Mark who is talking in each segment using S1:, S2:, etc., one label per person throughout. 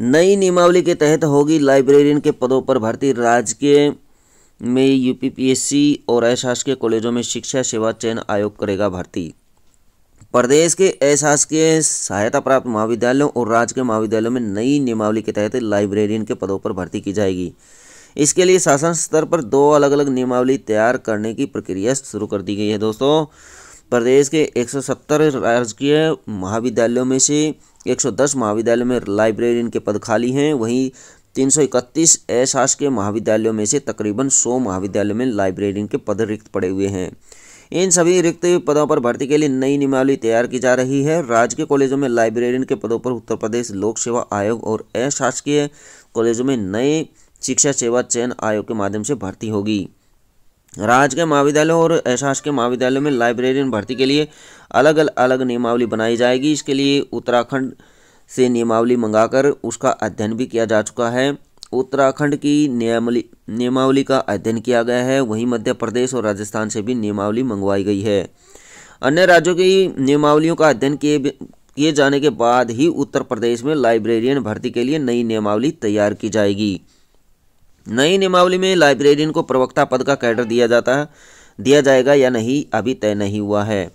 S1: नई नियमावली के तहत होगी लाइब्रेरियन के पदों पर भर्ती राज्य के में यूपीपीएससी और अशासकीय कॉलेजों में शिक्षा सेवा चयन आयोग करेगा भर्ती प्रदेश के अशासकीय सहायता प्राप्त महाविद्यालयों और राज्य के महाविद्यालयों में नई नियमावली के तहत लाइब्रेरियन के पदों पर भर्ती की जाएगी इसके लिए शासन स्तर पर दो अलग अलग नियमावली तैयार करने की प्रक्रिया शुरू कर दी गई है दोस्तों प्रदेश के 170 राजकीय महाविद्यालयों में से 110 महाविद्यालयों में लाइब्रेरियन के पद खाली हैं वहीं 331 एहसास के महाविद्यालयों में से तकरीबन 100 महाविद्यालयों में लाइब्रेरियन के पद रिक्त पड़े हुए हैं इन सभी रिक्त पदों पर भर्ती के लिए नई नियमावली तैयार की जा रही है राज्य के कॉलेजों में लाइब्रेरियन के पदों पर उत्तर प्रदेश लोक सेवा आयोग और अशासकीय कॉलेजों में नए शिक्षा सेवा चयन आयोग के माध्यम से भर्ती होगी राज के महाविद्यालयों और एहसास के महाविद्यालयों में लाइब्रेरियन भर्ती के लिए अलग अलग नियमावली बनाई जाएगी इसके लिए उत्तराखंड से नियमावली मंगाकर उसका अध्ययन भी किया जा चुका है उत्तराखंड की नियमली नियमावली का अध्ययन किया गया है वहीं मध्य प्रदेश और राजस्थान से भी नियमावली मंगवाई गई है अन्य राज्यों की नियमावलियों का अध्ययन किए किए जाने के बाद ही उत्तर प्रदेश में लाइब्रेरियन भर्ती के लिए नई नियमावली तैयार की जाएगी नई नियमावली में लाइब्रेरियन को प्रवक्ता पद का कैडर दिया जाता दिया जाएगा या नहीं अभी तय नहीं हुआ है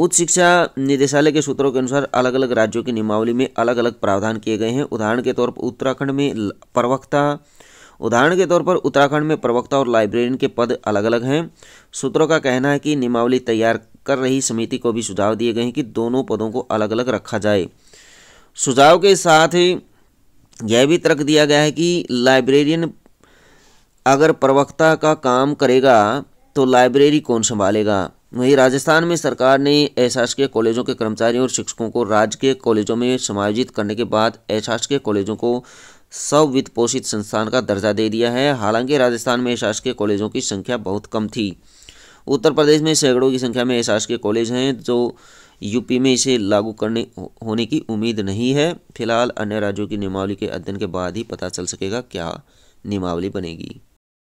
S1: उच्च शिक्षा निदेशालय के सूत्रों के अनुसार अलग अलग राज्यों की नियमावली में अलग अलग प्रावधान किए गए हैं उदाहरण के तौर पर उत्तराखंड में प्रवक्ता उदाहरण के तौर पर उत्तराखंड में प्रवक्ता और लाइब्रेरियन के पद अलग अलग हैं सूत्रों का कहना है कि नियमावली तैयार कर रही समिति को भी सुझाव दिए गए हैं कि दोनों पदों को अलग अलग रखा जाए सुझाव के साथ ही यह भी तर्क दिया गया है कि लाइब्रेरियन अगर प्रवक्ता का काम करेगा तो लाइब्रेरी कौन संभालेगा वहीं राजस्थान में सरकार ने अशासकीय कॉलेजों के कर्मचारियों और शिक्षकों को राज्य के कॉलेजों में समायोजित करने के बाद अशासकीय कॉलेजों को सब वित्त पोषित संस्थान का दर्जा दे दिया है हालांकि राजस्थान में अशासकीय कॉलेजों की संख्या बहुत कम थी उत्तर प्रदेश में सैकड़ों की संख्या में अशासकीय कॉलेज हैं जो यूपी में इसे लागू करने होने की उम्मीद नहीं है फिलहाल अन्य राज्यों की नियमावली के अध्ययन के बाद ही पता चल सकेगा क्या नियमावली बनेगी